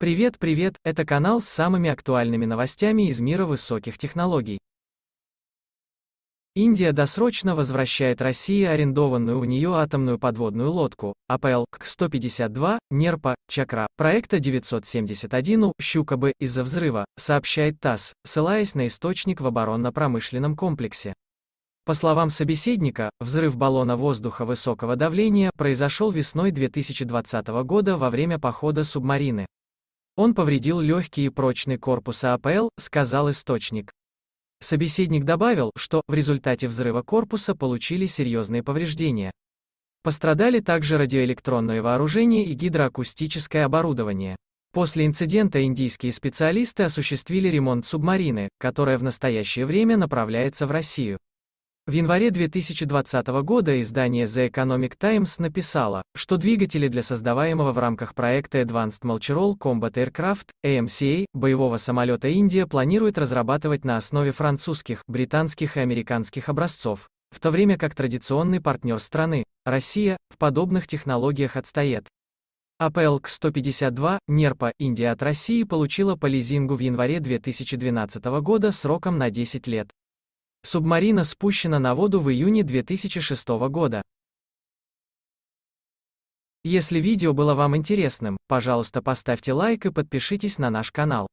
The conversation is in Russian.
Привет, привет, это канал с самыми актуальными новостями из мира высоких технологий. Индия досрочно возвращает России арендованную у нее атомную подводную лодку АПЛ КК-152 Нерпа Чакра проекта 971 у Щукобы из-за взрыва, сообщает ТАСС, ссылаясь на источник в оборонно-промышленном комплексе. По словам собеседника, взрыв баллона воздуха высокого давления произошел весной 2020 года во время похода субмарины. Он повредил легкий и прочный корпус АПЛ, сказал источник. Собеседник добавил, что в результате взрыва корпуса получили серьезные повреждения. Пострадали также радиоэлектронное вооружение и гидроакустическое оборудование. После инцидента индийские специалисты осуществили ремонт субмарины, которая в настоящее время направляется в Россию. В январе 2020 года издание The Economic Times написало, что двигатели для создаваемого в рамках проекта Advanced Multirole Combat Aircraft, AMCA, боевого самолета Индия планирует разрабатывать на основе французских, британских и американских образцов, в то время как традиционный партнер страны, Россия, в подобных технологиях отстает. АПЛК-152, НЕРПА, Индия от России получила по лизингу в январе 2012 года сроком на 10 лет. Субмарина спущена на воду в июне 2006 года. Если видео было вам интересным, пожалуйста поставьте лайк и подпишитесь на наш канал.